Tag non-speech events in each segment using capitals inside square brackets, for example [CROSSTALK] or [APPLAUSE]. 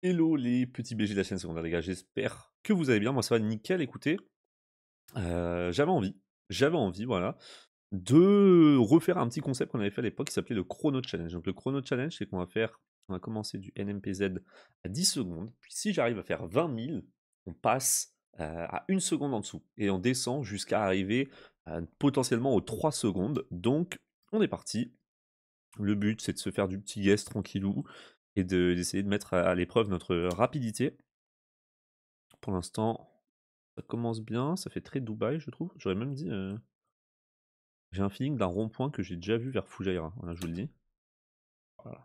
Hello les petits BG de la chaîne secondaire les gars, j'espère que vous allez bien, moi ça va nickel, écoutez, euh, j'avais envie, j'avais envie, voilà, de refaire un petit concept qu'on avait fait à l'époque qui s'appelait le Chrono Challenge. Donc le Chrono Challenge, c'est qu'on va faire, on va commencer du NMPZ à 10 secondes, puis si j'arrive à faire 20 000, on passe euh, à une seconde en dessous, et on descend jusqu'à arriver euh, potentiellement aux 3 secondes, donc on est parti, le but c'est de se faire du petit yes tranquillou, et d'essayer de, mettre à, l'épreuve notre rapidité. Pour l'instant, ça commence bien, ça fait très Dubaï, je trouve. J'aurais même dit. Euh, j'ai un feeling d'un rond-point que j'ai déjà vu vers Fujairah, là je vous le dis. Voilà.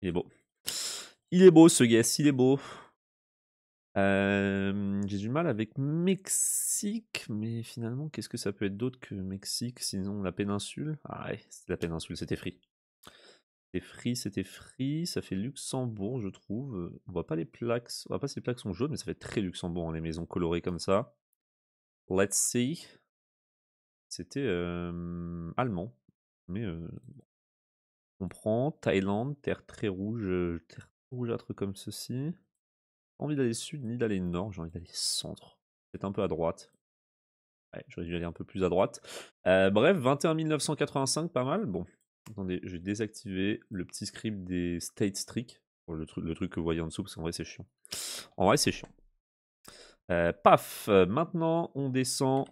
Il est beau. Il est beau ce guest. il est beau. Euh, j'ai du mal avec Mexique, mais finalement, qu'est-ce que ça peut être d'autre que Mexique Sinon, la péninsule. Ah ouais, la péninsule, c'était free. C'était Free, c'était Free, ça fait Luxembourg, je trouve. On voit pas les plaques, on voit pas si les plaques sont jaunes, mais ça fait très Luxembourg, hein, les maisons colorées comme ça. Let's see. C'était allemand, mais on prend Thaïlande, terre très rouge, terre rougeâtre comme ceci. Pas envie d'aller sud ni d'aller nord, j'ai envie d'aller centre. C'est un peu à droite. Ouais, j'aurais dû aller un peu plus à droite. Euh, bref, 21 985, pas mal. Bon, Attendez, je vais désactiver le petit script des state Streaks, Le truc, que vous voyez en dessous, parce qu'en vrai, c'est chiant. En vrai, c'est chiant. Euh, paf euh, Maintenant, on descend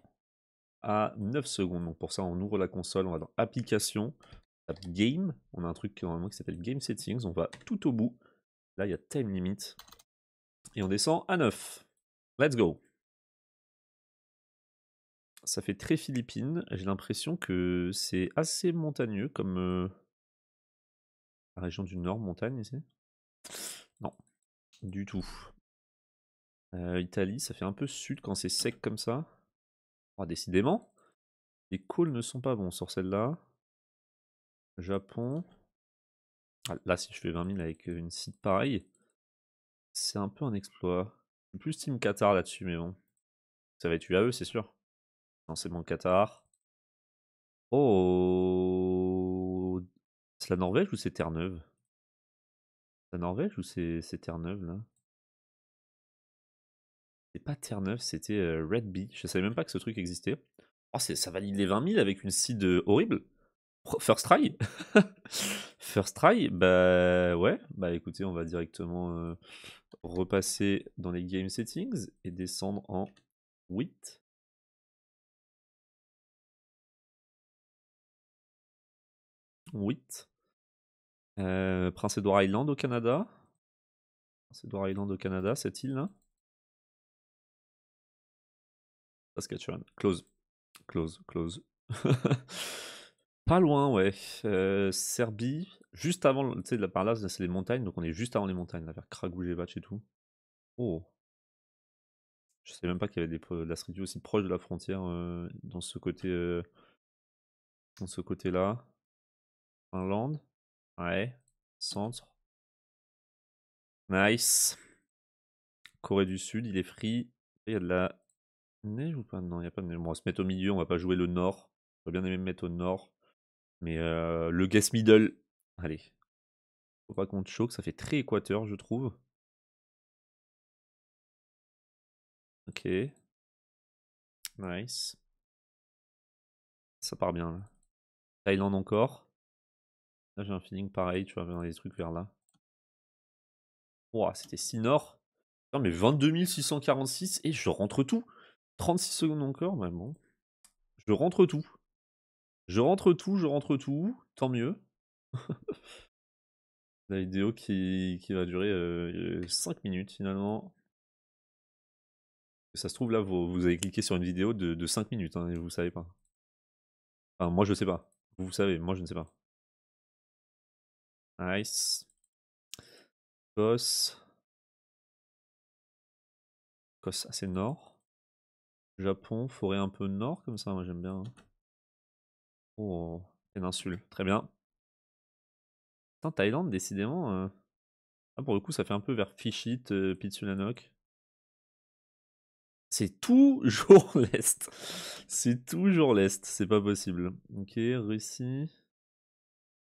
à 9 secondes. Donc pour ça, on ouvre la console, on va dans Application, Game. On a un truc normalement qui s'appelle Game Settings. On va tout au bout. Là, il y a Time Limit. Et on descend à 9. Let's go ça fait très Philippines. J'ai l'impression que c'est assez montagneux comme la région du Nord, montagne ici. Non, du tout. Euh, Italie, ça fait un peu sud quand c'est sec comme ça. Ah, décidément. Les calls ne sont pas bons sur celle-là. Japon. Ah, là, si je fais 20 000 avec une site pareille, c'est un peu un exploit. plus Team Qatar là-dessus, mais bon. Ça va être eux, c'est sûr c'est Qatar. Oh C'est la Norvège ou c'est Terre-Neuve la Norvège ou c'est Terre-Neuve, là C'est pas Terre-Neuve, c'était euh, Red B. Je savais même pas que ce truc existait. Oh, ça valide les 20 000 avec une seed euh, horrible First try [LAUGHS] First try Bah ouais, bah écoutez, on va directement euh, repasser dans les game settings et descendre en 8. 8. Euh, Prince Edward Island au Canada. Prince Edward Island au Canada, cette île-là. Saskatchewan. Close. Close, close. [LAUGHS] Pas loin, ouais. Euh, Serbie, juste avant, tu sais, par là, c'est les montagnes, donc on est juste avant les montagnes, là, vers Kragujevac et tout. Oh. Je sais même pas qu'il y avait des, de la street aussi proche de la frontière euh, dans ce côté. dans ce côté-là. Finlande. Ouais. Centre. Nice. Corée du Sud, il est free. Il y a de la neige ou pas Non, il n'y a pas de neige. on va se mettre au milieu, on va pas jouer le nord. on va bien aimé mettre au nord. Mais euh, le gas middle. Allez. Faut pas qu'on te choque, ça fait très équateur, je trouve. Ok. Nice. Ça part bien là. Thaïlande encore. Là, j'ai un feeling pareil, tu vois, dans les trucs vers là. Ouah, c'était si nord. Non, mais 22 646 et je rentre tout. 36 secondes encore, mais bon. Je rentre tout. Je rentre tout, je rentre tout. Tant mieux. [LAUGHS] La vidéo qui, qui va durer 5 euh, minutes finalement. Ça se trouve là, vous, avez cliqué sur une vidéo de, 5 minutes hein, et vous savez pas. Enfin, moi je sais pas. vous savez, moi je ne sais pas. Nice. Boss. Kos, assez nord. Japon, forêt un peu nord comme ça, moi j'aime bien. Hein. Oh, péninsule, très bien. En Thaïlande, décidément. Euh. Ah, pour le coup, ça fait un peu vers Fishit, euh, C'est toujours [LAUGHS] l'Est. C'est toujours l'Est, c'est pas possible. Ok, Russie.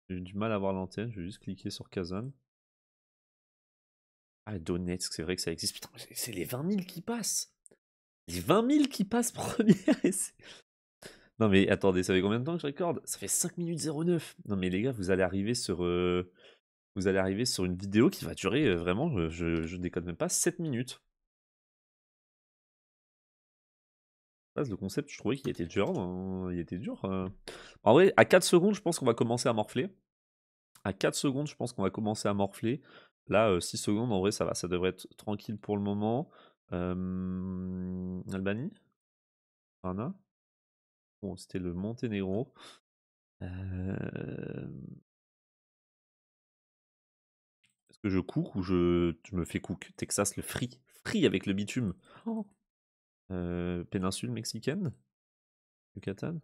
J'ai du mal à voir l'antenne, je vais juste cliquer sur Kazan. Ah, Donetsk, c'est vrai que ça existe. Putain, c'est les 20 000 qui passent. Les 20 000 qui passent [LAUGHS] première. non, mais attendez, ça fait combien de temps que je recorde Ça fait 5 minutes 09. Non, mais les gars, vous allez arriver sur. Euh, vous allez arriver sur une vidéo qui va durer euh, vraiment, je, je, je déconne même pas, 7 minutes. le concept, je trouvais qu'il était dur. Hein, il était dur. Hein. En vrai, à 4 secondes, je pense qu'on va commencer à morfler. À 4 secondes, je pense qu'on va commencer à morfler. Là, 6 euh, secondes, en vrai, ça va. Ça devrait être tranquille pour le moment. Euh... Albanie Bon, c'était le Monténégro. Est-ce que je cook ou je... me fais cook Texas, le free. Free avec le bitume. Oh euh, péninsule mexicaine Yucatan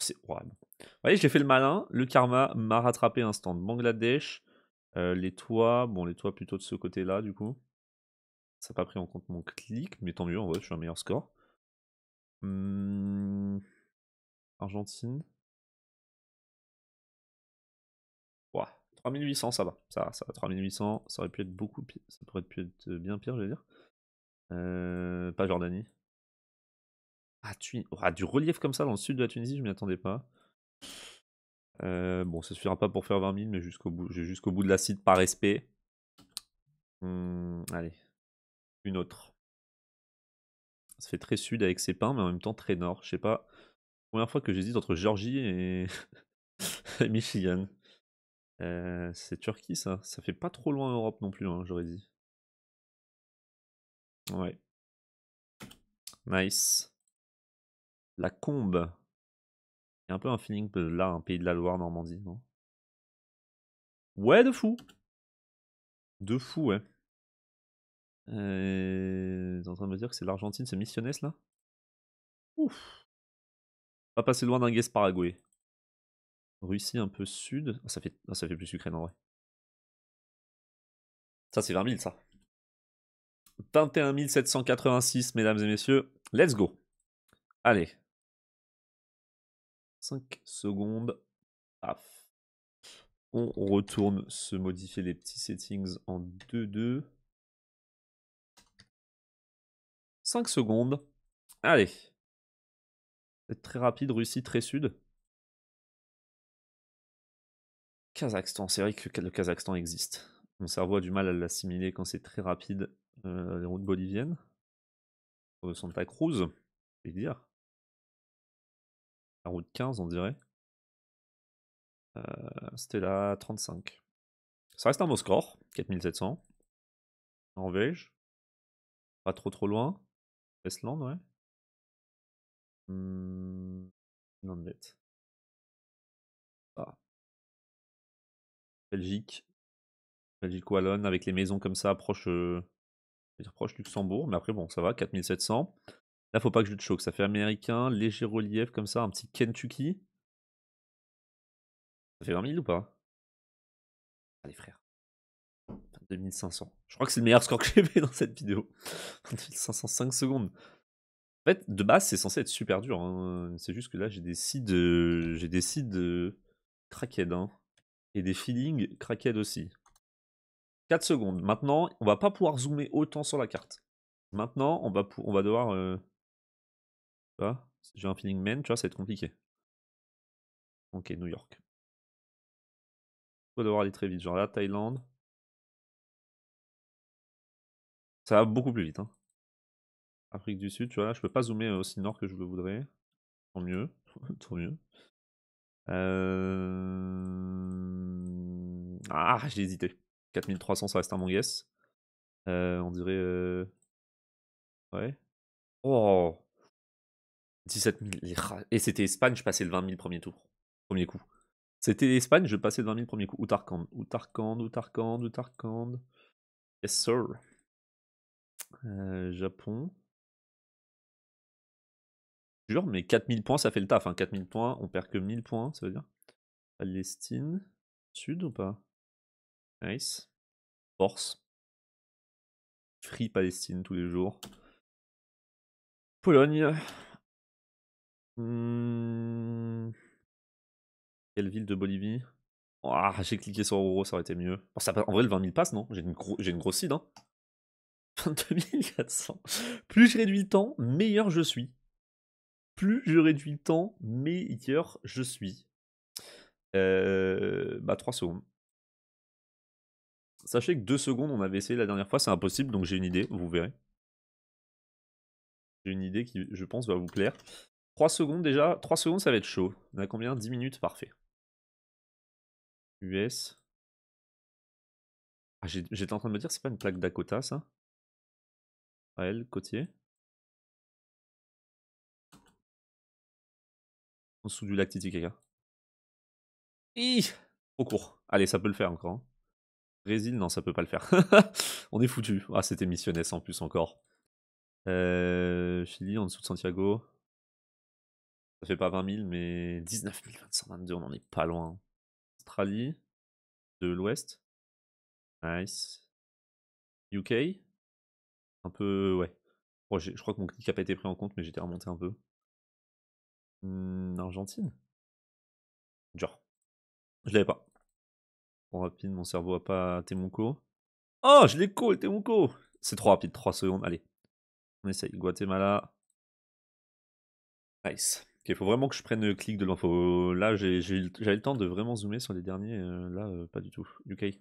C'est horrible. Vous voyez, j'ai fait le malin. Le karma m'a rattrapé un stand. Bangladesh, euh, les toits, bon, les toits plutôt de ce côté-là, du coup. Ça n'a pas pris en compte mon clic, mais tant mieux, en vrai, je suis un meilleur score. Hum, Argentine. huit 3800, ça va. Ça, ça va, 3800, ça aurait pu être beaucoup pire. Ça pourrait être bien pire, je veux dire. Euh, pas Jordanie. Ah, tu... auras ah, du relief comme ça dans le sud de la Tunisie, je m'y attendais pas. Euh, bon, ça suffira pas pour faire 20 000, mais jusqu'au bout, jusqu'au bout de la cite par respect. Hum, allez, une autre. Ça fait très sud avec ses pins, mais en même temps très nord. Je sais pas. Première fois que j'hésite entre Georgie [LAUGHS] et, Michigan. Euh, c'est Turquie, ça. Ça fait pas trop loin en Europe non plus, hein, j'aurais dit. Ouais. Nice. La combe. Il y a un peu un feeling de là, un pays de la Loire, Normandie, non Ouais, de fou. De fou, ouais. Euh... T'es en train de me dire que c'est l'Argentine, c'est missionnaire là Ouf. Pas passer loin d'un Guest Paraguay. Russie un peu sud. Ah, ça, fait... Ah, ça fait plus Ukraine en vrai. Ça, c'est 20 000 ça. 21 786, mesdames et messieurs. Let's go. Allez. 5 secondes. Paf. On retourne se modifier les petits settings en 2-2. 5 secondes. Allez. très rapide, Russie très sud. Kazakhstan, c'est vrai que le Kazakhstan existe. Mon cerveau a du mal à l'assimiler quand c'est très rapide euh, les routes boliviennes, euh, Santa Cruz, je vais dire. La route 15, on dirait. Euh, C'était la 35. Ça reste un bon score, 4700. Norvège. Pas trop trop loin. Estland, ouais. Hum... Non, Ah. Belgique. Belgique wallonne avec les maisons comme ça proches euh, proche proche Luxembourg, mais après, bon, ça va, 4700. Là, faut pas que je le choque, ça fait américain, léger relief, comme ça, un petit Kentucky. Ça fait 20 000 ou pas Allez, frère. 2500. Je crois que c'est le meilleur score que j'ai fait [LAUGHS] dans cette vidéo. 2505 secondes. En fait, de base, c'est censé être super dur. Hein. C'est juste que là, j'ai des seeds, j'ai des de crackhead. Hein. Et des feelings crackhead aussi. 4 secondes. Maintenant, on va pas pouvoir zoomer autant sur la carte. Maintenant, on va, on va devoir... Euh... J'ai un feeling main. tu vois, ça va être compliqué. Ok, New York. On va devoir aller très vite. Genre là, Thaïlande. Ça va beaucoup plus vite. Hein. Afrique du Sud, tu vois, je peux pas zoomer euh, aussi nord que je le voudrais. Tant mieux. [LAUGHS] Tant mieux. Euh, ah, j'ai hésité. 4300, ça reste un mon guess. Euh, on dirait. Euh... Ouais. Oh 17 000. Et c'était Espagne, je passais le 20 000 premier tour. Premier coup. C'était Espagne, je passais le 20 000 premier coup. Ou Tarkand. Ou Tarkand, ou Tarkand, ou Yes, sir. Euh, Japon. Jure, mais 4000 points, ça fait le taf. Hein. 4000 points, on perd que 1000 points, ça veut dire. Palestine. Sud ou pas Nice. Force. Free Palestine tous les jours. Pologne. Mmh. Quelle ville de Bolivie ah, J'ai cliqué sur Euro, ça aurait été mieux. en vrai, le 20 000 passe, non J'ai une, une grosse seed, hein 22 [LAUGHS] 400. Plus je réduis le temps, meilleur je suis. Plus je réduis le temps, meilleur je suis. Euh, bah 3 secondes. Sachez que deux secondes, on avait essayé la dernière fois, c'est impossible, donc j'ai une idée, vous verrez. J'ai une idée qui, je pense, va vous plaire. Trois secondes déjà, trois secondes ça va être chaud. On a combien 10 minutes, parfait. US. Ah, J'étais en train de me dire, c'est pas une plaque Dakota ça Raël, côtier. En dessous du lac Titicaca. Hi au cours. Allez, ça peut le faire encore. Hein. Brésil non, ça peut pas le faire. [LAUGHS] on est foutu. Ah, c'était missionnaire en plus encore. Euh, Chili en dessous de Santiago. Ça fait pas 20 000, mais 19 222, on en est pas loin. Australie, de l'ouest. Nice. UK. Un peu, ouais. je crois que mon clic n'a pas été pris en compte, mais j'étais remonté un peu. Hmm, Argentine Genre. Je l'avais pas. Trop rapide, mon cerveau a pas Temuco. Oh, je l'ai cool, Temuco C'est trop rapide, 3 secondes, allez. On essaye, Guatemala. Nice. Ok, faut vraiment que je prenne le clic de l'info. Là, j'avais le temps de vraiment zoomer sur les derniers. Euh, là, euh, pas du tout. UK.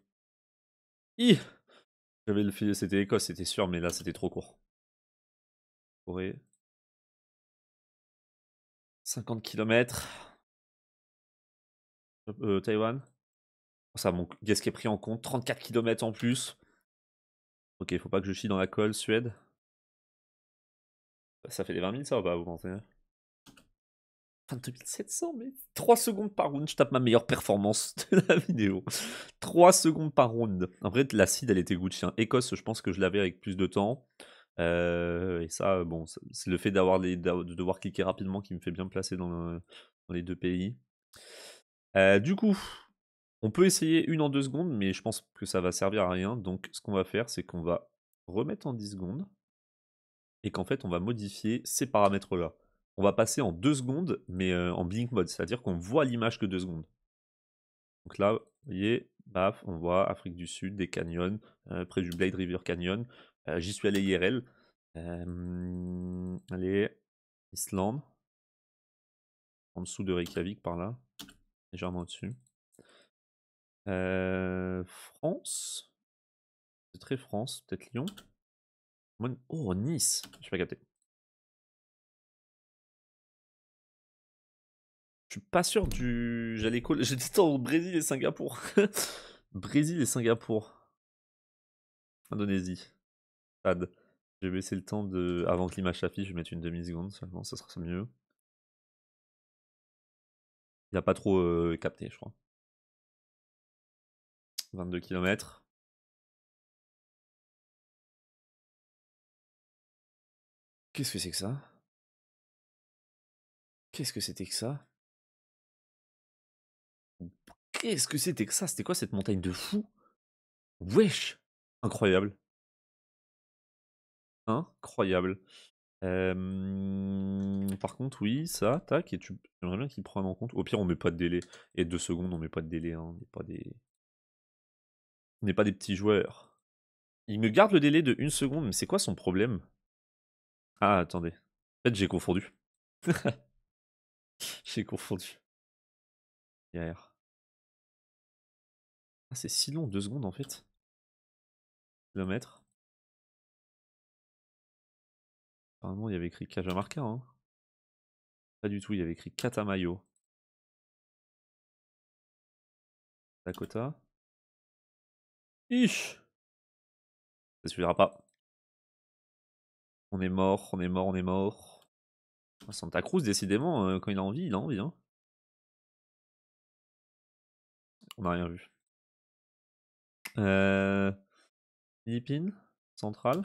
I J'avais le fil, c'était Écosse, c'était sûr, mais là, c'était trop court. Corée. 50 km. Taïwan. Ça, qu'est-ce qui est pris en compte 34 km en plus. Ok, faut pas que je chie dans la colle, Suède. Bah, ça fait des 20 000 ça ou pas, vous pensez 22 700, mais 3 secondes par round, je tape ma meilleure performance [LAUGHS] de la vidéo. 3 secondes par round. En fait, l'acide, elle était Gucci. chien. Écosse, je pense que je l'avais avec plus de temps. Euh, et ça, bon, c'est le fait d'avoir de devoir cliquer rapidement qui me fait bien placer dans, les deux pays. Euh, du coup, on peut essayer une en deux secondes, mais je pense que ça va servir à rien. Donc ce qu'on va faire, c'est qu'on va remettre en 10 secondes et qu'en fait on va modifier ces paramètres là. On va passer en deux secondes mais euh, en blink mode, c'est-à-dire qu'on voit l'image que deux secondes. Donc là, vous voyez, baf, on voit Afrique du Sud, des canyons, euh, près du Blade River Canyon. Euh, j'y suis allé IRL. allez, Islande. En dessous de Reykjavik par là. Légèrement au-dessus. Euh, France. C'est très France, peut-être Lyon. Oh, Nice. Je suis pas capté. Je suis pas sûr du. J'allais coller. [LAUGHS] J'étais en Brésil et Singapour. [LAUGHS] Brésil et Singapour. Indonésie. j'ai baissé le temps de. Avant que l'image s'affiche, je vais mettre une demi-seconde seulement, ça sera mieux. Il n'a pas trop euh, capté, je crois. 22 km. Qu'est-ce que c'est que ça Qu'est-ce que c'était que ça Qu'est-ce que c'était que ça C'était quoi cette montagne de fou Wesh Incroyable. Incroyable. par contre, oui, ça, tac, et tu... j'aimerais bien qu'ils prenne en compte. Au pire, on met pas de délai. Et deux secondes, on met pas de délai. Hein. On n'est pas des n'est pas des petits joueurs. Il me garde le délai de une seconde, mais c'est quoi son problème Ah, attendez. En fait, j'ai confondu. [LAUGHS] j'ai confondu. Hier. Ah, c'est si long, deux secondes en fait. Kilomètre. Apparemment, il y avait écrit Kajamarka. Hein. Pas du tout, il y avait écrit Katamayo. Dakota. Ich. Ça suffira pas. On est mort, on est mort, on est mort. Ah, Santa Cruz, décidément, euh, quand il a envie, il a envie. Hein. On n'a rien vu. Euh... Philippines, centrale.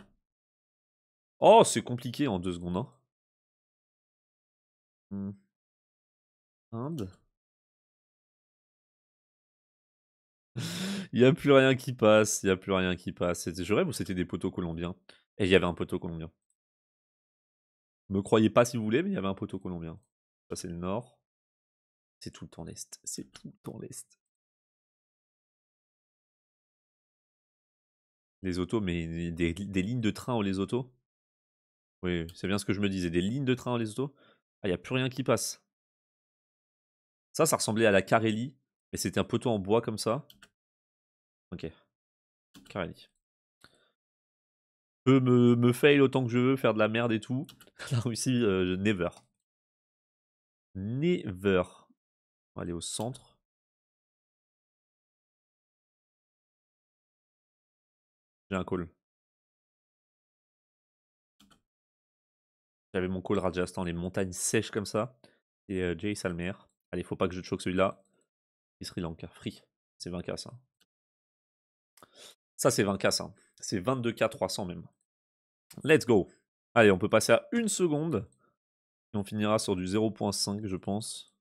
Oh, c'est compliqué en deux secondes. Hein. Hum. Inde. [LAUGHS] Il n'y a plus rien qui passe, il n'y a plus rien qui passe. Je rêve ou c'était des poteaux colombiens Et il y avait un poteau colombien. Me croyez pas si vous voulez, mais il y avait un poteau colombien. Ça, c'est le nord. C'est tout le temps l'est. C'est tout le temps l'est. Les autos, mais des, lignes de train ou les autos Oui, c'est bien ce que je me disais. Des lignes de train ou les autos Ah, il n'y a plus rien qui passe. Ça, ça ressemblait à la Carélie, mais c'était un poteau en bois comme ça. Ok. Carré. Peux me, me fail autant que je veux, faire de la merde et tout. [LAUGHS] La Russie, euh, never. Never. On va aller au centre. J'ai un call. J'avais mon call Rajasthan, les montagnes sèches comme ça. Et euh, Jay Salmer. Allez, faut pas que je choque celui-là. Et Sri Lanka, free. C'est 20k ça. Ça, c'est 20K, ça. Hein. C'est 22K 300 même. Let's go. Allez, on peut passer à une seconde. Et on finira sur du 0.5, je pense.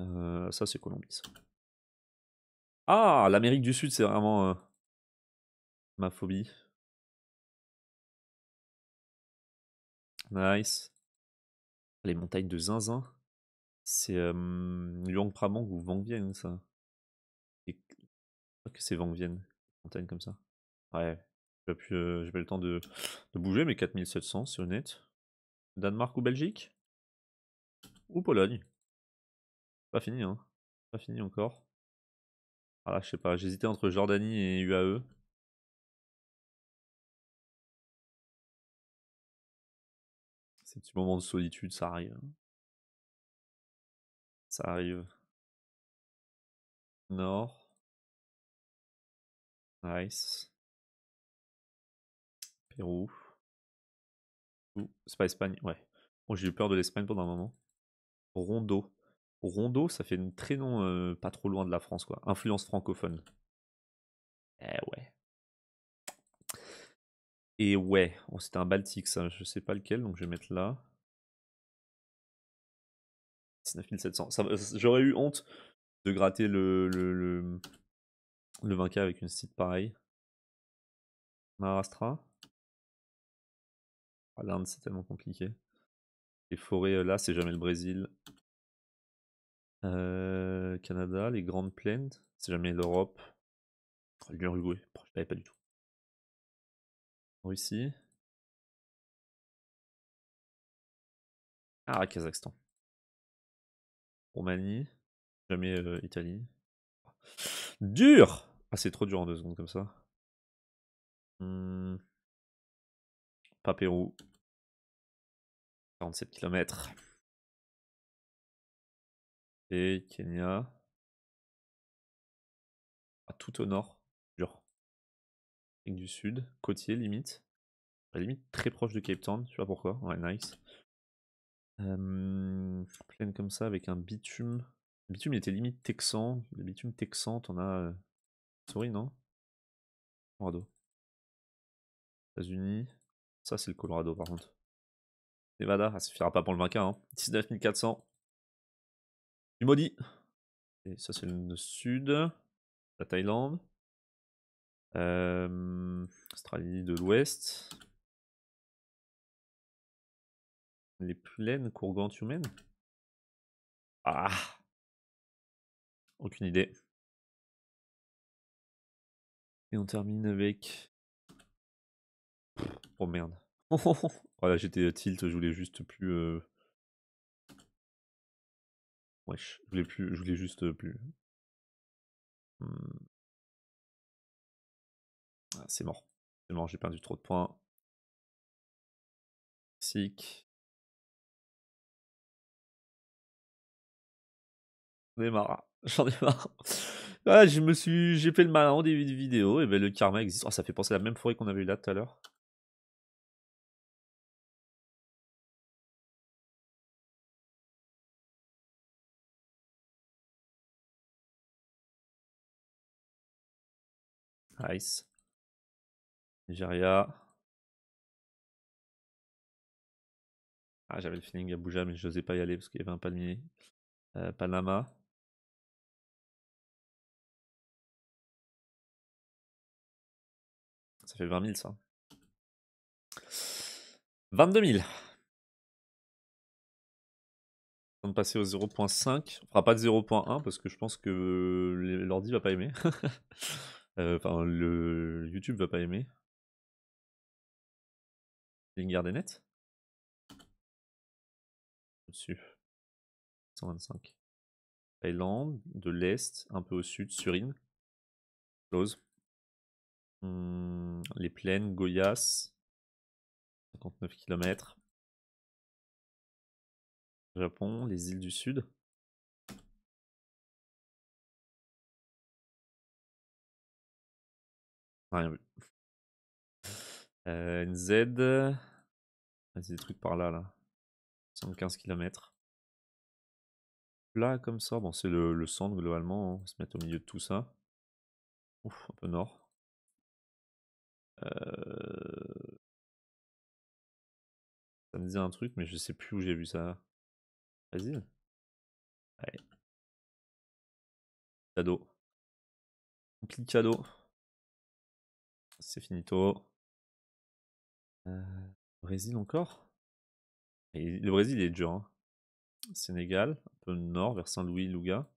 Euh, ça, c'est Colombie, Ah, l'Amérique du Sud, c'est vraiment euh, ma phobie. Nice. Les montagnes de Zinzin. C'est euh, Luang ou Vang ça. Je que c'est Vang comme ça. Ouais, euh, j'ai pas, eu le temps de, bouger, mais 4700, c'est honnête. Danemark ou Belgique Ou Pologne Pas fini, hein. Pas fini encore. Ah je sais pas, j'hésitais entre Jordanie et UAE. Ces petits moments de solitude, ça arrive. Hein. Ça arrive. Nord. Nice. Pérou. C'est pas Espagne, ouais. Bon, oh, j'ai eu peur de l'Espagne pendant un moment. Rondo. Rondo, ça fait une très non euh, pas trop loin de la France, quoi. Influence francophone. Eh ouais. Et ouais, oh, c'était un Baltique, ça. Je sais pas lequel, donc je vais mettre là. 9700. J'aurais eu honte de gratter le, le, le 20 avec une site pareille. Maharashtra. Ah, L'Inde, c'est tellement compliqué. Les forêts, euh, là, c'est jamais le Brésil. Euh, Canada, les Grandes Plaines, c'est jamais l'Europe. Oh, L'Uruguay, je pas du tout. Russie. Ah, Kazakhstan. Roumanie, jamais euh, Italie. Ah. Dur ah, c'est trop dur en deux secondes comme ça. Hmm. Pas Pérou. 47 km. Et Kenya. Ah, tout au nord. Dur. du Sud. Côtier, limite. la limite, très proche de Cape Town. Tu vois pourquoi Ouais, nice. Euh, plaine comme ça avec un bitume. Le bitume était limite texan. Le bitume texan, on as euh, souris, non Colorado. États-Unis. Ça, c'est le Colorado, par contre. Nevada, ah, ça suffira pas pour le vainqueur. Hein. 19 400. Du maudit. Et ça, c'est le sud. La Thaïlande. Euh, Australie de l'ouest. Les plaines courgantes humaines. Ah Aucune idée. Et on termine avec. Oh merde. [LAUGHS] voilà, j'étais tilt, je voulais juste plus. ouais euh Wesh, je voulais plus, je voulais juste euh, plus. Hmm. Ah, c'est mort. C'est mort, j'ai perdu trop de points. Sick. On démarre. J'en ai marre. Ah, je me suis, j'ai fait le malin en début de vidéo. Et ben le karma existe. Oh, ça fait penser à la même forêt qu'on avait eu là tout à l'heure. Nice. Nigeria. Ah, j'avais le feeling à Bouja, mais je n'osais pas y aller parce qu'il y avait un panier. Euh, Panama. fait 20 000 ça. 22 000. On va passer au 0.5. On fera pas de 0.1 parce que je pense que l'ordi va pas aimer. [LAUGHS] Euh, enfin, le YouTube va pas aimer. Lingard des net. dessus 125. Thaïlande, de l'Est, un peu au sud, Surin. Close. Mmh, les plaines, Goyas. 59 km. Japon, les îles du Sud. Rien vu. Euh, NZ. Ah, c'est des trucs par là, là. 75 km. Là, comme ça. Bon, c'est le, centre, globalement. Hein. On va se mettre au milieu de tout ça. Ouf, un peu nord. Euh, ça me dit un truc, mais je sais plus où j'ai vu ça. Brésil y Allez. Cadeau. clique C'est finito. Euh, Brésil encore Le Brésil est dur. Hein. Sénégal, un peu nord, vers Saint-Louis, Louga.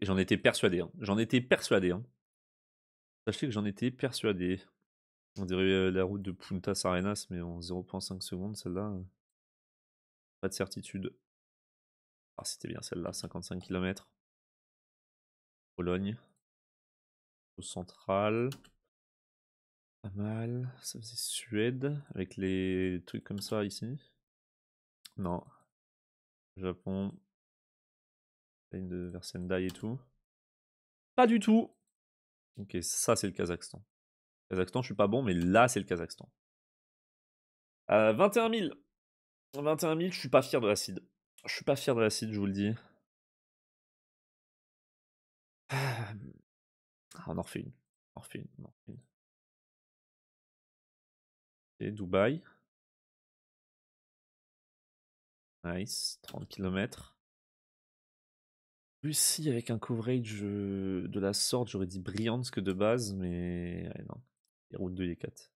J'en étais persuadé. Hein. J'en étais persuadé. Hein. Sachez que j'en étais persuadé. On dirait la route de Punta Arenas mais en 0.5 secondes, celle-là. Pas de certitude. Ah, c'était bien celle-là, 55 km. Pologne. Au central. Pas mal. Ça faisait Suède, avec les trucs comme ça ici. Non. Japon. de vers et tout. Pas du tout. Ok, ça c'est le Kazakhstan. Kazakhstan, je suis pas bon, mais là c'est le Kazakhstan. 21 000. 21 000, je suis pas fier de l'acide. Je suis pas fier de l'acide, je vous le dis. Ah, on en refait une. On Et Dubaï. Nice. 30 km. Russie avec un coverage de la sorte, j'aurais dit brillante que de base, mais ouais, non. Les 2 et 4.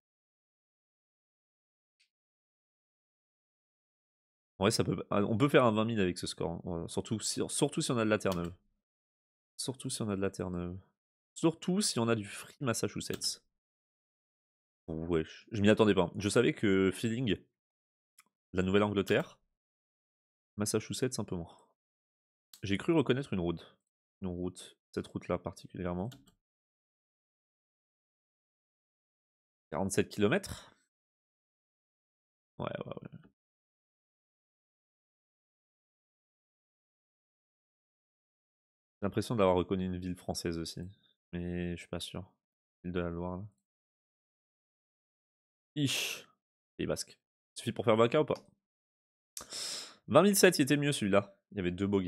Ouais, ça peut... Ah, on peut faire un 20 000 avec ce score. Hein, surtout, si... on a de la Terre-Neuve. Surtout si on a de la Terre-Neuve. Surtout si on a du Free Massachusetts. Wesh. je m'y attendais pas. Je savais que Feeling, la Nouvelle-Angleterre, Massachusetts un peu moins. J'ai cru reconnaître une route. Une route, cette route-là particulièrement. 47 km Ouais, ouais, ouais. J'ai l'impression d'avoir reconnu une ville française aussi, mais je suis pas sûr. Ville de la Loire, là. Ich, Pays Basque. Suffit pour faire baka ou pas 2007, il était mieux celui-là. Il y avait deux bogues.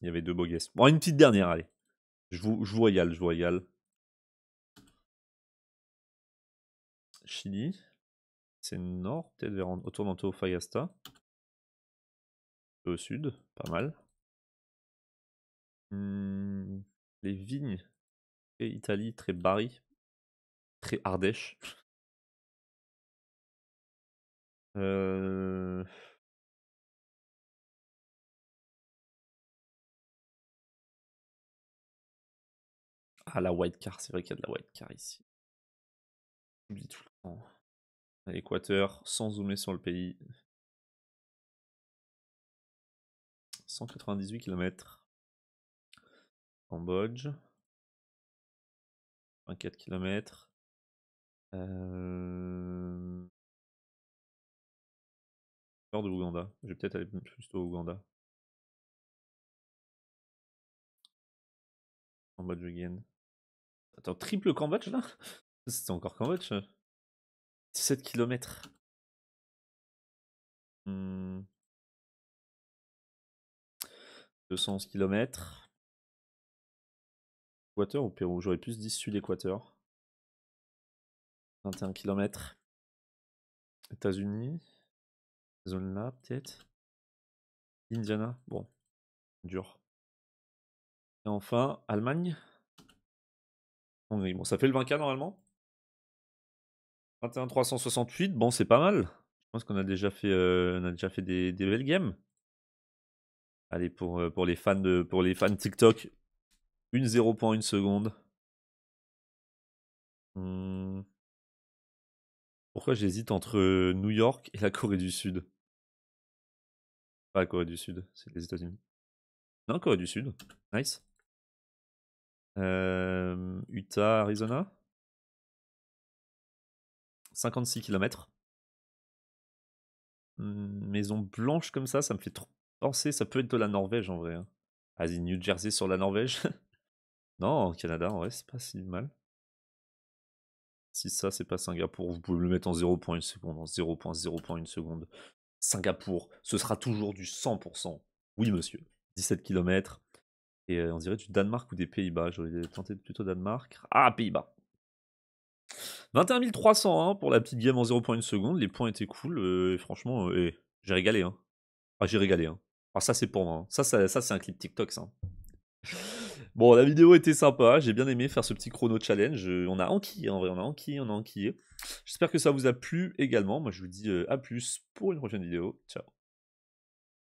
Il y avait deux bogues. Bon, une petite dernière, allez. Je vous, je je vous régale. Chili. C'est nord, peut-être vers autour Au sud, pas mal. Hum, les vignes. Et Italie, très Bari. Très Ardèche. Euh... Ah, la white car, c'est vrai qu'il y a de la white car ici. J'oublie tout le temps. L'Équateur, sans zoomer sur le pays. 198 km. Cambodge. 24 km. Euh... de l'Ouganda. Je vais peut-être aller tôt au Ouganda. Cambodge again. Attends, triple Cambodge là C'était encore Cambodge 17 km. 211 km. Équateur ou Pérou J'aurais plus 10 sud Équateur. 21 km. États-Unis. Zone là, peut-être. Indiana. Bon. Dur. Et enfin, Allemagne bon, ça fait le 20k normalement. 21 368, bon c'est pas mal. Je pense qu'on a déjà fait, euh, on a déjà fait des, des belles games. Allez pour, euh, pour les fans de, pour les fans TikTok, une 0.1 seconde. Hum. Pourquoi j'hésite entre euh, New York et la Corée du Sud Pas la Corée du Sud, c'est les États-Unis. Non, Corée du Sud, nice. Utah, Arizona. 56 km. Mmh, Maison blanche comme ça, ça me fait trop penser. Ça peut être de la Norvège en vrai. Hein. Asie ah, New Jersey sur la Norvège. [LAUGHS] non, Canada en vrai, c'est pas si mal. Si ça, c'est pas Singapour, vous pouvez le mettre en 0.1 seconde, en 0.0.1 seconde. Singapour, ce sera toujours du 100%. Oui, monsieur. 17 km, et euh, on dirait du Danemark ou des Pays-Bas. J'aurais tenté plutôt Danemark. Ah, Pays-Bas. 21 300 hein, pour la petite game en 0.1 seconde. Les points étaient cool. Euh, et franchement, euh, eh, j'ai régalé. Hein. Ah, j'ai régalé. Hein. Ah, ça, c'est pour moi. Ça, c'est un clip TikTok, [LAUGHS] bon, la vidéo était sympa. J'ai bien aimé faire ce petit chrono challenge. On a enquillé, en vrai. On a enquillé, on a enquillé. J'espère que ça vous a plu également. Moi, je vous dis à plus pour une prochaine vidéo. Ciao.